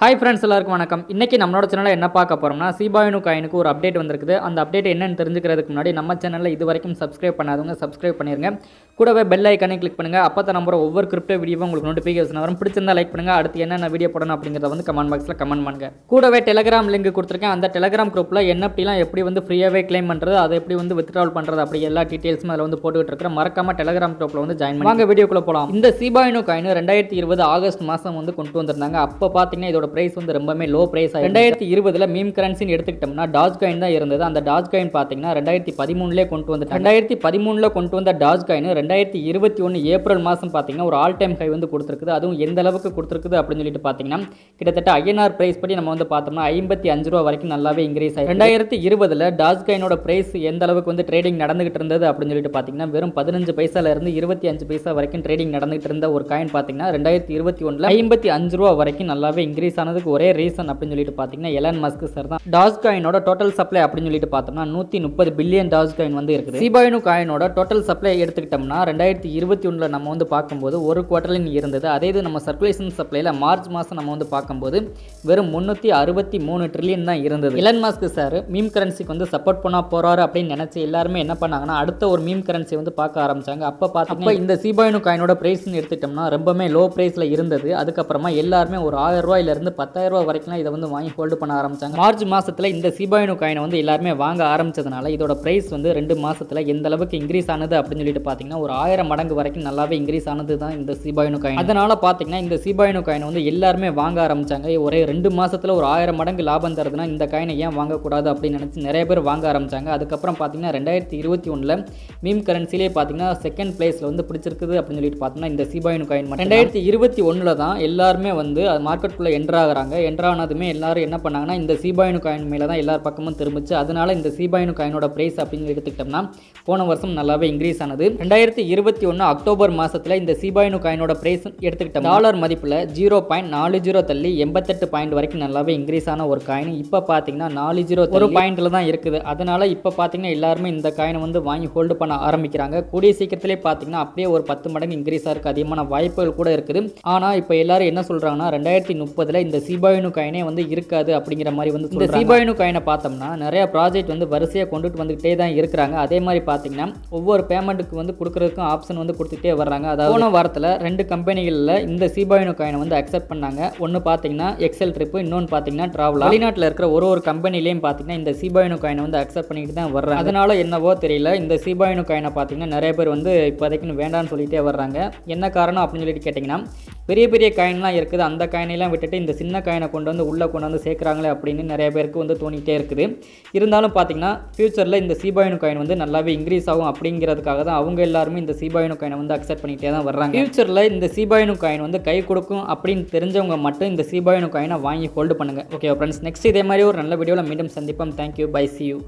hi friends எல்லாருக்கும் வணக்கம் இன்றைக்கி நம்மளோட சேனலில் என்ன பார்க்க போகிறோம்னா சிபாயினு காயினுக்கு ஒரு அப்டேட் வந்திருக்குது அந்த அப்டேட் என்னென்னு தெரிஞ்சுக்கிறதுக்கு முன்னாடி நம்ம சேனலில் இது வரைக்கும் சப்ஸ்கிரைப் பண்ணாதவங்க சப்ஸ்கிரைப் பண்ணிருங்க கூடவே பெல் ஐக்கானே கிளிக் பண்ணுங்கள் அப்போ தான் நம்ம ஒவ்வொரு கிரிப்டோ வீடியோ உங்களுக்கு நோட்டிஃபிகேஷன் வரும் பிடிச்சிருந்தா லைக் பண்ணுங்கள் அடுத்து என்னென்ன வீடியோ போடணும் அப்படிங்கிறத வந்து கமெண்ட் பாக்ஸில் கமெண்ட் பண்ணுங்கள் கூடவே டெலகிராம் லிங்க் கொடுத்துருக்கேன் அந்த டெலகிராம் குரூப்பில் அப்படிலாம் எப்படி வந்து ஃப்ரீயாகவே கிளைம் பண்ணுறது அதை எப்படி வந்து வித்ட்ரால் பண்ணுறது அப்படி எல்லா டீட்டெயில்ஸும் அதில் வந்து போட்டுக்கிட்டு இருக்கிற மறக்காம டெலகிராம் குரூப்பில் வந்து ஜாயின் பண்ணி வாங்க வீடியோக்குள்ளே போகலாம் இந்த சிபாயினு காயின் ரெண்டாயிரத்தி இருபது ஆகஸ்ட் மாதம் வந்து கொண்டு வந்திருந்தாங்க அப்போ பார்த்தீங்கன்னா இதோட இதோட ப்ரைஸ் வந்து ரொம்பவே லோ ப்ரைஸ் ஆகும் ரெண்டாயிரத்தி இருபதில் மீம் கரன்சின்னு எடுத்துக்கிட்டோம்னா டாஜ் காயின் தான் இருந்தது அந்த டாஜ் காயின் பார்த்தீங்கன்னா ரெண்டாயிரத்தி பதிமூணுலேயே கொண்டு வந்து ரெண்டாயிரத்தி பதிமூணில் கொண்டு வந்த டாஜ் காயின் ரெண்டாயிரத்தி இருபத்தி ஒன்று ஏப்ரல் மாதம் பார்த்தீங்கன்னா ஒரு ஆல் டைம் ஹை வந்து கொடுத்துருக்குது அதுவும் எந்த அளவுக்கு கொடுத்துருக்குது அப்படின்னு சொல்லிட்டு பார்த்தீங்கன்னா கிட்டத்தட்ட ஐஎன்ஆர் ப்ரைஸ் படி நம்ம வந்து பார்த்தோம்னா ஐம்பத்தி அஞ்சு ரூபா வரைக்கும் நல்லாவே இன்க்ரீஸ் ஆகும் ரெண்டாயிரத்தி இருபதில் டாஜ் காயினோட ப்ரைஸ் எந்த அளவுக்கு வந்து ட்ரேடிங் நடந்துகிட்டு இருந்தது அப்படின்னு சொல்லிட்டு பார்த்தீங்கன்னா வெறும் பதினஞ்சு பைசால இருந்து இருபத்தி அஞ்சு பைசா வரைக்கும் ட்ரேடிங் நடந்துகிட்டு இருந்த ஒரு காயின் பார்த்தீங்கன்னா ரெண்டாயிரத்தி இருபத்தி ஒன்றில் ஐம்பத்தி அஞ்சு ரூபா வரைக்கும் நல்லாவே இன்க்ரீஸ் ரிலீஸ் ஆனதுக்கு ஒரே ரீசன் அப்படின்னு சொல்லிட்டு பார்த்தீங்கன்னா எலன் மஸ்க் சார் தான் டாஸ் காயினோட டோட்டல் சப்ளை அப்படின்னு சொல்லிட்டு பார்த்தோம்னா நூத்தி முப்பது பில்லியன் டாஸ் காயின் வந்து இருக்குது சிபாயினு காயினோட டோட்டல் சப்ளை எடுத்துக்கிட்டோம்னா ரெண்டாயிரத்தி இருபத்தி ஒன்றில் நம்ம வந்து பார்க்கும்போது ஒரு குவார்டர்லின் இருந்தது அதே இது நம்ம சர்க்குலேஷன் சப்ளையில் மார்ச் மாதம் நம்ம வந்து பார்க்கும்போது வெறும் முந்நூற்றி அறுபத்தி மூணு ட்ரில்லியன் தான் இருந்தது எலன் மஸ்க் சார் மீம் கரன்சிக்கு வந்து சப்போர்ட் பண்ணால் போகிறாரு அப்படின்னு நினச்சி எல்லாருமே என்ன பண்ணாங்கன்னா அடுத்த ஒரு மீம் கரன்சி வந்து பார்க்க ஆரம்பித்தாங்க அப்போ பார்த்தீங்கன்னா இந்த சிபாயினு காயினோட ப்ரைஸ்னு எடுத்துக்கிட்டோம்னா ரொம்பவே லோ ப்ரைஸில் இருந்தது அதுக்கப்புறமா எல்லாருமே ஒரு ஆயிரம் ரூபாயிலிருந்து ஐயாயிரத்துலேருந்து பத்தாயிரரூபா வரைக்கும் இதை வந்து வாங்கி ஹோல்டு பண்ண ஆரம்பித்தாங்க மார்ச் மாதத்தில் இந்த சிபாயினு காயினை வந்து எல்லாருமே வாங்க ஆரம்பித்ததுனால இதோட ப்ரைஸ் வந்து ரெண்டு மாதத்தில் எந்த அளவுக்கு இன்க்ரீஸ் ஆனது அப்படின்னு சொல்லிட்டு பார்த்தீங்கன்னா ஒரு ஆயிரம் மடங்கு வரைக்கும் நல்லாவே இன்க்ரீஸ் ஆனது தான் இந்த சிபாயினு காயின் அதனால் பார்த்தீங்கன்னா இந்த சிபாயினு காயினை வந்து எல்லாருமே வாங்க ஆரம்பித்தாங்க ஒரே ரெண்டு மாதத்தில் ஒரு ஆயிரம் மடங்கு லாபம் தருதுன்னா இந்த காயினை ஏன் வாங்கக்கூடாது அப்படின்னு நினச்சி நிறைய பேர் வாங்க ஆரம்பித்தாங்க அதுக்கப்புறம் பார்த்தீங்கன்னா ரெண்டாயிரத்தி இருபத்தி ஒன்றில் மீம் கரன்சிலே பார்த்தீங்கன்னா செகண்ட் பிளேஸில் வந்து பிடிச்சிருக்குது அப்படின்னு சொல்லிட்டு பார்த்தீங்கன்னா இந்த சிபாயின் காயின் ரெண்டாயிரத்தி இருபத்தி ஒன்றில் தான் எல்லாருமே வந்து மார்க்கெட்டுக்குள்ளே என்ற என்ட்ராகிறாங்க என்ட்ரானதுமே எல்லாரும் என்ன பண்ணாங்கன்னா இந்த சீபாயினு காயின் மேலே தான் எல்லார் பக்கமும் திரும்பிச்சு அதனால இந்த சீபாயினு காயினோட ப்ரைஸ் அப்படின்னு எடுத்துக்கிட்டோம்னா போன வருஷம் நல்லாவே இன்க்ரீஸ் ஆனது ரெண்டாயிரத்தி இருபத்தி ஒன்று அக்டோபர் மாதத்தில் இந்த சீபாயினு காயினோட ப்ரைஸ் எடுத்துக்கிட்டோம் டாலர் மதிப்பில் ஜீரோ பாயிண்ட் நாலு ஜீரோ தள்ளி எண்பத்தெட்டு பாயிண்ட் வரைக்கும் நல்லாவே இன்க்ரீஸ் ஆன ஒரு காயின் இப்போ பார்த்தீங்கன்னா நாலு ஜீரோ ஒரு பாயிண்டில் தான் இருக்குது அதனால் இப்போ பார்த்தீங்கன்னா எல்லாருமே இந்த காயினை வந்து வாங்கி ஹோல்டு பண்ண ஆரம்பிக்கிறாங்க கூடிய சீக்கிரத்திலே பார்த்தீங்கன்னா அப்படியே ஒரு பத்து மடங்கு இன்க்ரீஸாக இருக்குது அதிகமான வாய்ப்புகள் கூட இருக்குது ஆனால் இப்போ எல்லாரும் என்ன சொல்கிறாங்கன்னா ரெண்டாயிரத்தி முப்பதில் இந்த சிபாயினு காயினே வந்து இருக்காது அப்படிங்கிற மாதிரி வந்து இந்த சிபாயினு காயினை பார்த்தோம்னா நிறையா ப்ராஜெக்ட் வந்து வரிசையாக கொண்டுட்டு வந்துகிட்டே தான் இருக்கிறாங்க அதே மாதிரி பார்த்தீங்கன்னா ஒவ்வொரு பேமெண்ட்டுக்கு வந்து கொடுக்குறதுக்கும் ஆப்ஷன் வந்து கொடுத்துட்டே வர்றாங்க அதாவது போன வாரத்தில் ரெண்டு கம்பெனிகளில் இந்த சிபாயினு காயினை வந்து அக்செப்ட் பண்ணாங்க ஒன்று பார்த்தீங்கன்னா எக்ஸல் ட்ரிப்பு இன்னொன்று பார்த்தீங்கன்னா ட்ராவல் வெளிநாட்டில் இருக்கிற ஒரு ஒரு கம்பெனிலையும் பார்த்தீங்கன்னா இந்த சிபாயினு காயினை வந்து அக்செப்ட் பண்ணிட்டு தான் வர்றாங்க அதனால என்னவோ தெரியல இந்த சிபாயினு காயினை பார்த்தீங்கன்னா நிறைய பேர் வந்து இப்போதைக்குன்னு வேண்டாம்னு சொல்லிகிட்டே வர்றாங்க என்ன காரணம் அப்படின்னு சொல்லிட்டு கேட்டிங்கன்னா பெரிய பெரிய காயின்லாம் இருக்குது அந்த காயினெல்லாம் விட்டுட்டு இந்த சின்ன காயினை கொண்டு வந்து உள்ளே கொண்டு வந்து சேர்க்குறாங்களே அப்படின்னு நிறைய பேருக்கு வந்து தோணிகிட்டே இருக்குது இருந்தாலும் பார்த்திங்கன்னா ஃபியூச்சரில் இந்த சீபாயினு காயின் வந்து நல்லாவே இன்க்ரீஸ் ஆகும் அப்படிங்கிறதுக்காக தான் அவங்க எல்லாருமே இந்த சீபாயினு காயினை வந்து அக்செப்ட் பண்ணிகிட்டே தான் வர்றாங்க ஃபியூச்சரில் இந்த சீபாயினு காயின் வந்து கை கொடுக்கும் அப்படின்னு தெரிஞ்சவங்க மட்டும் இந்த சீபாயினு காயினை வாங்கி ஹோல்டு பண்ணுங்கள் ஓகே ஃப்ரெண்ட்ஸ் நெக்ஸ்ட் இதே மாதிரி ஒரு நல்ல வீடியோவில் மீண்டும் சந்திப்போம் தேங்க்யூ பை சி யூ